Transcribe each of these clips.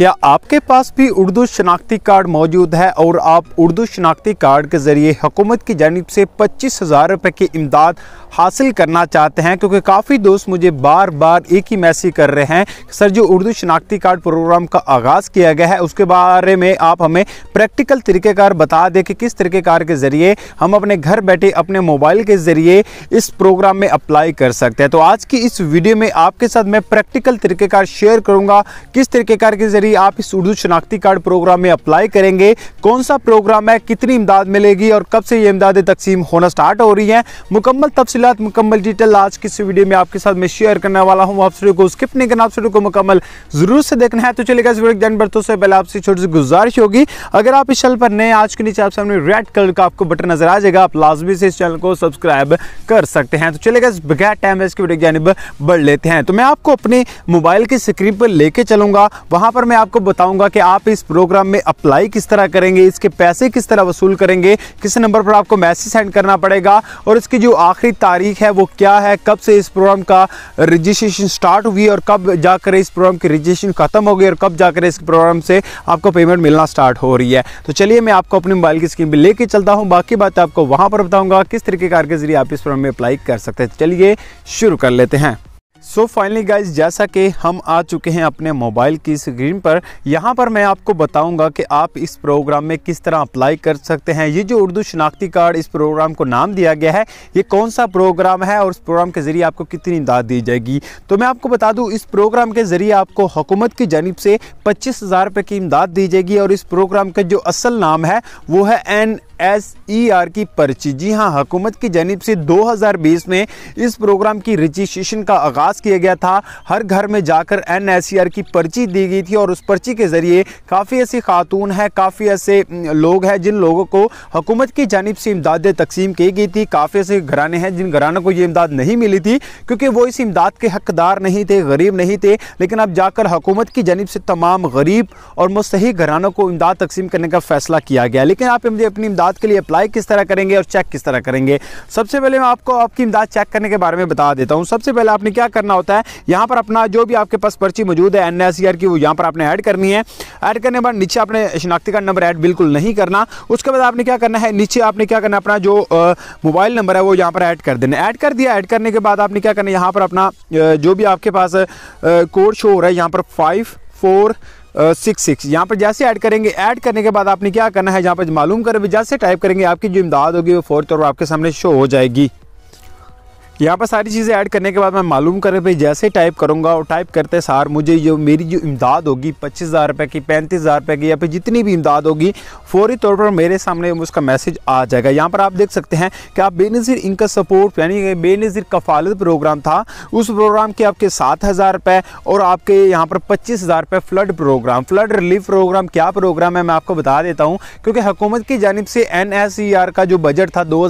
क्या आपके पास भी उर्दू शनाख्ती कार्ड मौजूद है और आप उर्दू शनाख्ती कार्ड के ज़रिए हुकूमत की जानब से पच्चीस हज़ार रुपये की इमदाद हासिल करना चाहते हैं क्योंकि काफ़ी दोस्त मुझे बार बार एक ही मैसेज कर रहे हैं सर जो उर्दू शनाख्ती कार्ड प्रोग्राम का आगाज़ किया गया है उसके बारे में आप हमें प्रैक्टिकल तरीक़ेकार बता दें कि किस तरीक़ेकार के ज़रिए हम अपने घर बैठे अपने मोबाइल के ज़रिए इस प्रोग्राम में अप्लाई कर सकते हैं तो आज की इस वीडियो में आपके साथ मैं प्रैक्टिकल तरीक़ेकार शेयर करूँगा किस तरीक़ेकार के ज़रिए भी आप इस उर्दू शनाख्ती कार्ड प्रोग्राम में अप्लाई करेंगे कौन सा प्रोग्राम है कितनी इमदाद मिलेगी और कब से ये इमदादें तकसीम होना स्टार्ट हो रही हैं मुकम्मल तफसीत मुकम्मल डिटेल आज किस वीडियो में आपके साथ मैं शेयर करने वाला हूँ आप सभी को स्किप नहीं करना आप सभी को मुकम्मल ज़रूर से देखना है तो चलेगा इस वीडियो के बरतों से पहले आपसे छोटी सी गुजारिश होगी अगर आप इस चैनल पर नए आज के नीचे आप सामने रेड कलर का आपको बटन नजर आ जाएगा आप लाजमी से इस चैनल को सब्सक्राइब कर सकते हैं तो चलेगा इस बगैर टाइम वेस्ट की वीडियो जानब बढ़ लेते हैं तो मैं आपको अपने मोबाइल की स्क्रीन पर लेके चलूंगा वहां पर मैं आपको बताऊंगा कि आप इस प्रोग्राम में अप्लाई किस तरह करेंगे इसके पैसे किस तरह वसूल करेंगे किस नंबर पर आपको मैसेज सेंड करना पड़ेगा और इसकी जो आखिरी तारीख है वो क्या है कब से इस प्रोग्राम का रजिस्ट्रेशन स्टार्ट हुई और कब जाकर इस प्रोग्राम की रजिस्ट्रेशन ख़त्म हो गई और कब जाकर इस प्रोग्राम से आपको पेमेंट मिलना स्टार्ट हो रही है तो चलिए मैं आपको अपने मोबाइल की स्क्रीन पर लेके चलता हूँ बाकी बात आपको वहाँ पर बताऊँगा किस तरीके कार के जरिए आप इस प्रोग्राम में अप्लाई कर सकते हैं चलिए शुरू कर लेते हैं सो फाइनली गाइज जैसा कि हम आ चुके हैं अपने मोबाइल की स्क्रीन पर यहाँ पर मैं आपको बताऊंगा कि आप इस प्रोग्राम में किस तरह अप्लाई कर सकते हैं ये जो उर्दू शनाख्ती कार्ड इस प्रोग्राम को नाम दिया गया है ये कौन सा प्रोग्राम है और इस प्रोग्राम के ज़रिए आपको कितनी इमदाद दी जाएगी तो मैं आपको बता दूँ इस प्रोग्राम के ज़रिए आपको हुकूमत की जानब से पच्चीस हज़ार की इमदाद दी जाएगी और इस प्रोग्राम का जो असल नाम है वो है एन एस ई आर की पर्ची जी हाँ हुकूमत की जानब से बीस में इस प्रोग्राम की रजिस्ट्रेशन का आगाज़ पास किया गया था हर घर में जाकर एन की पर्ची दी गई थी और उस पर्ची के ज़रिए काफ़ी ऐसी खातून है काफ़ी ऐसे लोग हैं जिन लोगों को हुकूमत की जानब से इमदादें तकसीम की गई थी काफ़ी ऐसे घराने हैं जिन घरानों को ये इमदाद नहीं मिली थी क्योंकि वो इस इमदाद के हकदार नहीं थे गरीब नहीं थे लेकिन अब जाकर हुकूमत की जानब से तमाम गरीब और मुस्तही घरानों को इमदाद तकसीम करने का फ़ैसला किया गया लेकिन आप मुझे अपनी इमदाद के लिए अप्लाई किस तरह करेंगे और चेक किस तरह करेंगे सबसे पहले मैं आपको आपकी इमदाद चेक करने के बारे में बता देता हूँ सबसे पहले आपने क्या करना होता है यहाँ पर अपना जो भी आपके पास पर्ची मौजूद है एन e की वो यहाँ पर आपने ऐड करनी है ऐड करने के बाद नीचे आपने शनाख्ती कार्ड नंबर ऐड बिल्कुल नहीं करना उसके बाद आपने क्या करना है नीचे आपने क्या करना अपना जो मोबाइल नंबर है वो यहाँ पर ऐड कर देना ऐड कर दिया ऐड करने के बाद आपने क्या करना यहाँ पर अपना जो भी आपके पास कोड शो हो रहा है यहाँ पर फाइव फोर सिक्स सिक्स यहाँ पर जैसे ऐड करेंगे ऐड करने के बाद आपने क्या करना है यहाँ पर मालूम करें जैसे टाइप करेंगे आपकी जो इमदाद होगी वो फोर्थ और आपके सामने शो हो जाएगी यहाँ पर सारी चीज़ें ऐड करने के बाद मैं मालूम कर भाई जैसे टाइप करूँगा और टाइप करते सार मुझे जो मेरी जो इमदाद होगी पच्चीस हज़ार रुपये की पैंतीस हज़ार रुपये की या फिर जितनी भी इमदाद होगी फौरी तौर पर मेरे सामने उसका मैसेज आ जाएगा यहाँ पर आप देख सकते हैं कि आप बेनज़ीर इनका सपोर्ट यानी बेनज़ीर कफालत प्रोग्राम था उस प्रोग्राम के आपके सात हज़ार रुपये और आपके यहाँ पर पच्चीस हज़ार रुपये flood program flood relief program क्या प्रोग्राम है मैं आपको बता देता हूँ क्योंकि हुकूमत की जानब से एन e का जो बजट था दो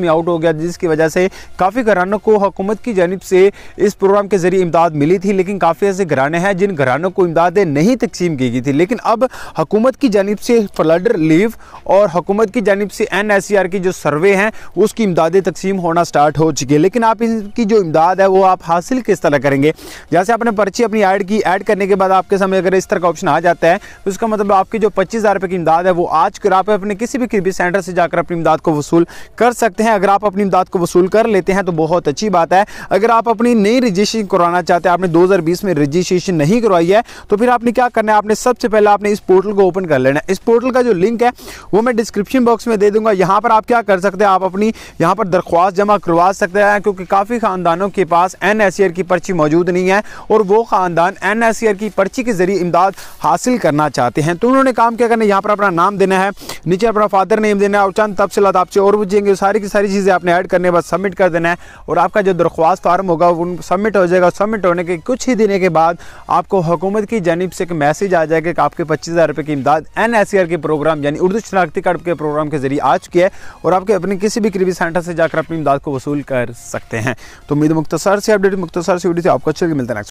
में आउट हो गया जिसकी वजह से काफ़ी घरानों घरानों को हुकूमत की जानब से इस प्रोग्राम के ज़रिए इमदाद मिली थी लेकिन काफ़ी ऐसे घराने हैं जिन घरानों को इमदादें नहीं तकसीम की गई थी लेकिन अब हुकूमत की जानब से फ्लड रिलीफ और हुकूमत की जानब से एन एस सी आर की जो सर्वे हैं उसकी इमदादें तकसीम होना स्टार्ट हो चुकी है लेकिन आप इनकी जो इमदाद है वो आप हासिल किस तरह करेंगे जैसे आपने पर्ची अपनी ऐड की ऐड करने के बाद आपके सामने अगर इस तरह का ऑप्शन आ जाता है तो उसका मतलब आपकी जो पच्चीस हज़ार रुपये की इमदाद है वो आज कर आप अपने किसी भी खरीबी सेंटर से जाकर अपनी इमदाद को वसूल कर सकते हैं अगर आप अपनी इमदाद को वसूल कर लेते हैं तो बहुत बहुत अच्छी बात है अगर आप अपनी नई रजिस्ट्रेशन करवाना चाहते हैं आपने 2020 में रजिस्ट्रेशन नहीं करवाई है तो फिर आपने क्या करना है आपने सबसे पहले आपने इस पोर्टल को ओपन कर लेना है इस पोर्टल का जो लिंक है वो मैं डिस्क्रिप्शन बॉक्स में दे दूंगा यहाँ पर आप क्या कर सकते हैं आप अपनी यहाँ पर दरख्वास्त जमा करवा सकते हैं क्योंकि काफ़ी ख़ानदानों के पास एन की पर्ची मौजूद नहीं है और वो ख़ानदान एन की पर्ची के ज़रिए इमदाद हासिल करना चाहते हैं तो उन्होंने काम क्या करना है यहाँ पर अपना नाम देना है नीचे अपना फादर नेम देना है और चंद तफसलत आपसे और पूछेंगे सारी की सारी चीज़ें आपने ऐड करने के बाद सबमिट कर देना है और और आपका जो दरख्वास्त फार्म होगा वो सबमिट हो जाएगा सबमिट होने के कुछ ही दिनों के बाद आपको हुकूमत की जानब से एक मैसेज आ जाएगा कि आपके पच्चीस हज़ार रुपये की इमदाद एन एस सी आर के प्रोग्राम यानी उर्दू शनाख्ती कार्ड के प्रोग्राम के जरिए आ चुकी है और आपके अपने किसी भी करीबी सेंटर से जाकर अपनी इमदाद को वसूल कर सकते हैं तो उम्मीद मुख्तसर से अपडेट मुख्तसर से वीडियो से आपको अच्छे मिलता है